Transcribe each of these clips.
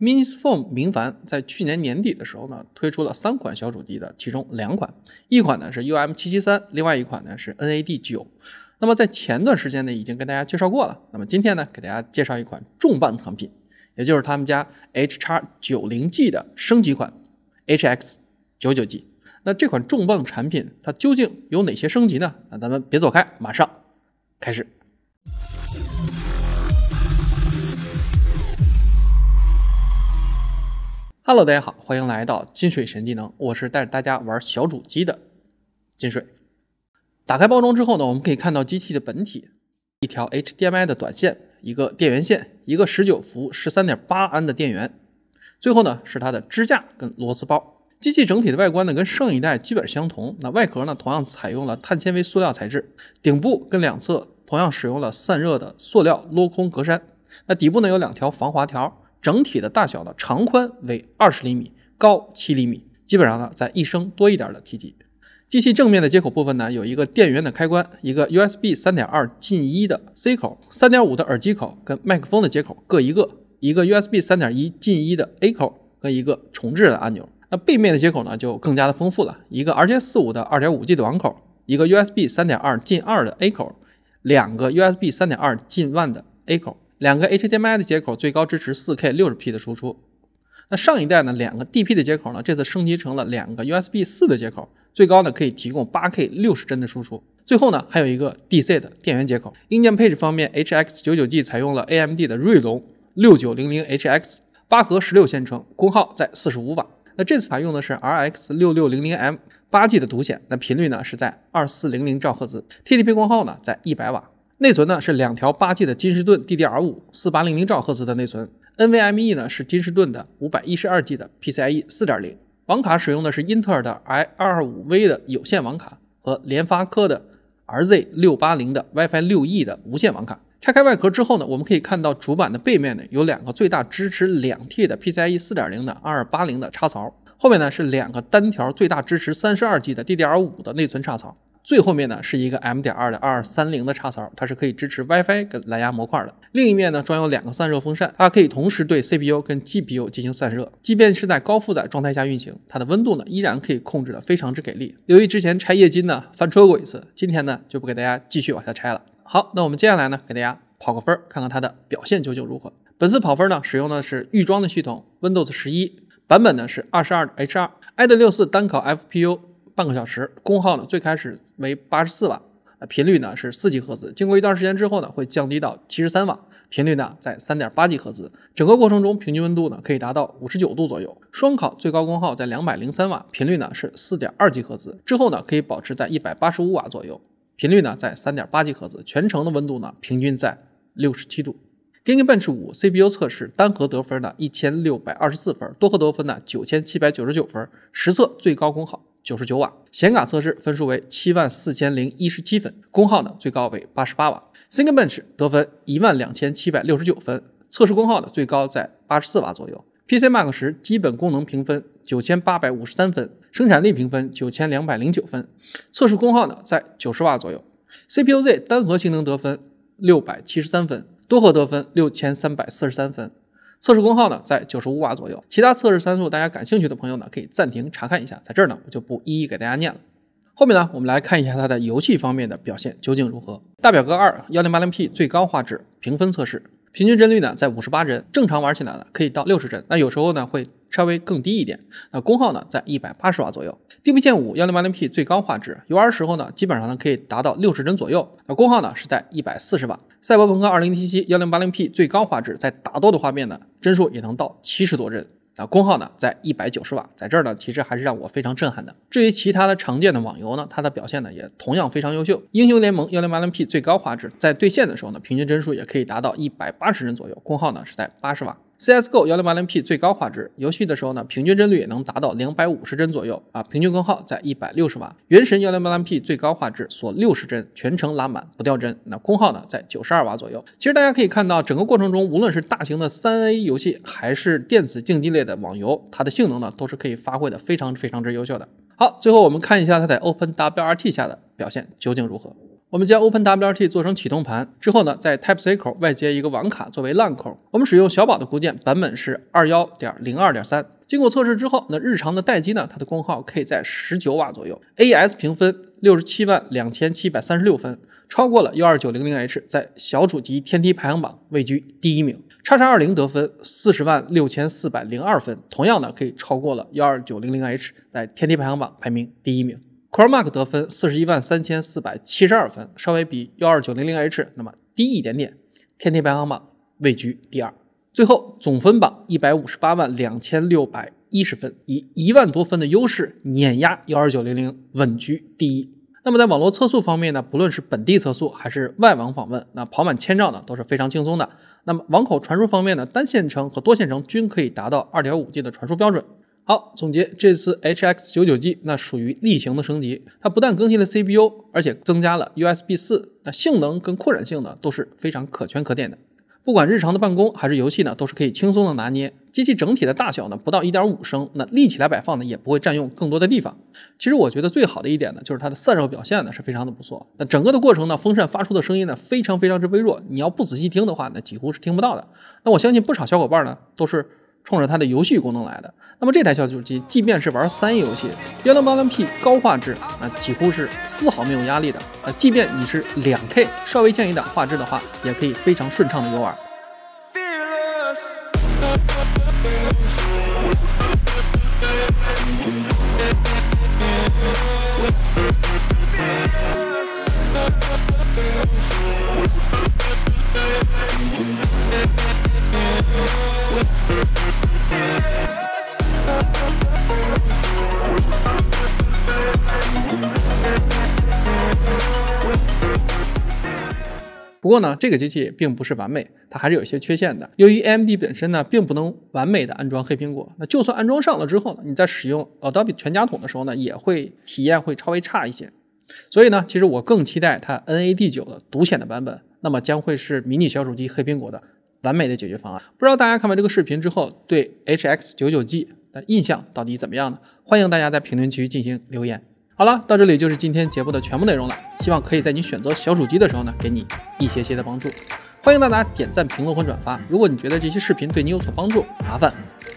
Minisform 明凡在去年年底的时候呢，推出了三款小主机的，其中两款，一款呢是 UM 七七三，另外一款呢是 NAD 九。那么在前段时间呢，已经跟大家介绍过了。那么今天呢，给大家介绍一款重磅产品，也就是他们家 H x 九零 G 的升级款 HX 九九 G。那这款重磅产品它究竟有哪些升级呢？那咱们别走开，马上开始。Hello，大家好，欢迎来到金水神技能，我是带着大家玩小主机的金水。打开包装之后呢，我们可以看到机器的本体，一条 HDMI 的短线，一个电源线，一个十九伏十三点八安的电源，最后呢是它的支架跟螺丝包。机器整体的外观呢跟上一代基本相同，那外壳呢同样采用了碳纤维塑料材质，顶部跟两侧同样使用了散热的塑料镂空格栅，那底部呢有两条防滑条。整体的大小的长宽为二十厘米，高七厘米，基本上呢在一升多一点的体积。机器正面的接口部分呢，有一个电源的开关，一个 USB 三点二进一的 C 口，三点五的耳机口跟麦克风的接口各一个，一个 USB 三点一进一的 A 口跟一个重置的按钮。那背面的接口呢就更加的丰富了，一个 RJ 四五的二点五 G 的网口，一个 USB 三点二进二的 A 口，两个 USB 三点二进万的 A 口。两个 HDMI 的接口最高支持 4K 60P 的输出。那上一代呢，两个 DP 的接口呢，这次升级成了两个 USB 四的接口，最高呢可以提供 8K 60帧的输出。最后呢，还有一个 DC 的电源接口。硬件配置方面，HX99G 采用了 AMD 的锐龙 6900HX 八核十六线程，功耗在45瓦。那这次采用的是 RX6600M 八 G 的独显，那频率呢是在2400赫兹，TDP 功耗呢在100瓦。内存呢是两条八 G 的金士顿 DDR 五四八零零兆赫兹的内存，NVMe 呢是金士顿的五百一十二 G 的 PCIe 四点零网卡，使用的是英特尔的 i 二二五 V 的有线网卡和联发科的 RZ 六八零的 WiFi 六 E 的无线网卡。拆开外壳之后呢，我们可以看到主板的背面呢有两个最大支持两 T 的 PCIe 四点零的二二八零的插槽，后面呢是两个单条最大支持三十二 G 的 DDR 五的内存插槽。最后面呢是一个 M 点二的二三零的插槽，它是可以支持 WiFi 跟蓝牙模块的。另一面呢装有两个散热风扇，它可以同时对 CPU 跟 GPU 进行散热，即便是在高负载状态下运行，它的温度呢依然可以控制的非常之给力。由于之前拆液晶呢翻车过一次，今天呢就不给大家继续往下拆了。好，那我们接下来呢给大家跑个分，看看它的表现究竟如何。本次跑分呢使用的是预装的系统 Windows 十一版本呢是二十二 H2 i 的六四单烤 FPU。半个小时，功耗呢最开始为八十四瓦，频率呢是四 G 赫兹。经过一段时间之后呢，会降低到七十三瓦，频率呢在三点八 G 赫兹。整个过程中平均温度呢可以达到五十九度左右。双烤最高功耗在两百零三瓦，频率呢是四点二 G 赫兹。之后呢可以保持在一百八十五瓦左右，频率呢在三点八 G 赫兹。全程的温度呢平均在六十七度。Gaming Bench 五 CPU 测试，单核得分呢一千六百二十四分，多核得分呢九千七百九十九分。实测最高功耗。九十九瓦显卡测试分数为七万四千零一十七分，功耗呢最高为八十八瓦。h i n k b e n c h 得分一万两千七百六十九分，测试功耗呢最高在八十四瓦左右。PCMark 十基本功能评分九千八百五十三分，生产力评分九千两百零九分，测试功耗呢在九十瓦左右。CPU-Z 单核性能得分六百七十三分，多核得分六千三百四十三分。测试功耗呢，在九十五瓦左右。其他测试参数，大家感兴趣的朋友呢，可以暂停查看一下。在这儿呢，我就不一一给大家念了。后面呢，我们来看一下它的游戏方面的表现究竟如何。大表哥二幺零八零 P 最高画质评分测试，平均帧率呢在五十八帧，正常玩起来呢可以到六十帧。那有时候呢会。稍微更低一点，那功耗呢，在一百八十瓦左右。地平线五幺零八零 P 最高画质游玩时候呢，基本上呢可以达到六十帧左右。那功耗呢是在一百四十瓦。赛博朋克二零七七幺零八零 P 最高画质，在打斗的画面呢，帧数也能到七十多帧。那功耗呢，在一百九十瓦。在这儿呢，其实还是让我非常震撼的。至于其他的常见的网游呢，它的表现呢，也同样非常优秀。英雄联盟幺零八零 P 最高画质，在对线的时候呢，平均帧数也可以达到一百八十帧左右，功耗呢是在八十瓦。CS:GO 1080P 最高画质游戏的时候呢，平均帧率也能达到两百五十帧左右啊，平均功耗在一百六十瓦。原神 1080P 最高画质锁六十帧，全程拉满不掉帧，那功耗呢在九十二瓦左右。其实大家可以看到，整个过程中，无论是大型的三 A 游戏，还是电子竞技类的网游，它的性能呢都是可以发挥的非常非常之优秀的。好，最后我们看一下它在 OpenWRT 下的表现究竟如何。我们将 OpenWRT 做成启动盘之后呢，在 Type C 口外接一个网卡作为 LAN 口。我们使用小宝的固件版本是二幺点零二点三。经过测试之后，那日常的待机呢，它的功耗可以在十九瓦左右。AS 评分六十七万两千七百三十六分，超过了幺二九零零 H，在小主机天梯排行榜位居第一名。叉叉二零得分四十万六千四百零二分，同样呢可以超过了幺二九零零 H，在天梯排行榜排名第一名。Pro m a r k 得分四十一万三千四百七十二分，稍微比幺二九零零 H 那么低一点点。天梯排行榜位居第二，最后总分榜一百五十八万两千六百一十分，以一万多分的优势碾压幺二九零零，稳居第一。那么在网络测速方面呢，不论是本地测速还是外网访问，那跑满千兆呢都是非常轻松的。那么网口传输方面呢，单线程和多线程均可以达到二点五 G 的传输标准。好，总结这次 HX 九九 G 那属于例行的升级，它不但更新了 CPU，而且增加了 USB 四，那性能跟扩展性呢都是非常可圈可点的。不管日常的办公还是游戏呢，都是可以轻松的拿捏。机器整体的大小呢不到一点五升，那立起来摆放呢也不会占用更多的地方。其实我觉得最好的一点呢，就是它的散热表现呢是非常的不错。那整个的过程呢，风扇发出的声音呢非常非常之微弱，你要不仔细听的话呢，几乎是听不到的。那我相信不少小伙伴呢都是。冲着它的游戏功能来的，那么这台小电机，即便是玩三 A 游戏，幺零八零 P 高画质，啊，几乎是丝毫没有压力的。啊，即便你是两 K 稍微降一档画质的话，也可以非常顺畅的游玩。不过呢，这个机器并不是完美，它还是有些缺陷的。由于 AMD 本身呢，并不能完美的安装黑苹果，那就算安装上了之后，你在使用 Adobe 全家桶的时候呢，也会体验会稍微差一些。所以呢，其实我更期待它 N A D 九的独显的版本，那么将会是迷你小主机黑苹果的完美的解决方案。不知道大家看完这个视频之后，对 H X 九九 G 的印象到底怎么样呢？欢迎大家在评论区进行留言。好了，到这里就是今天节目的全部内容了。希望可以在你选择小主机的时候呢，给你一些些的帮助。欢迎大家点赞、评论和转发。如果你觉得这期视频对你有所帮助，麻烦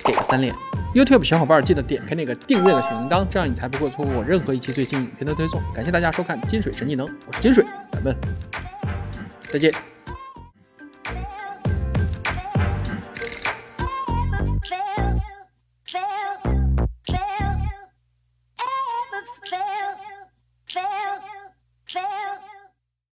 给个三连。YouTube 小伙伴记得点开那个订阅的小铃铛，这样你才不会错过我任何一期最新影片的推送。感谢大家收看金水神技能，我是金水，咱们再见。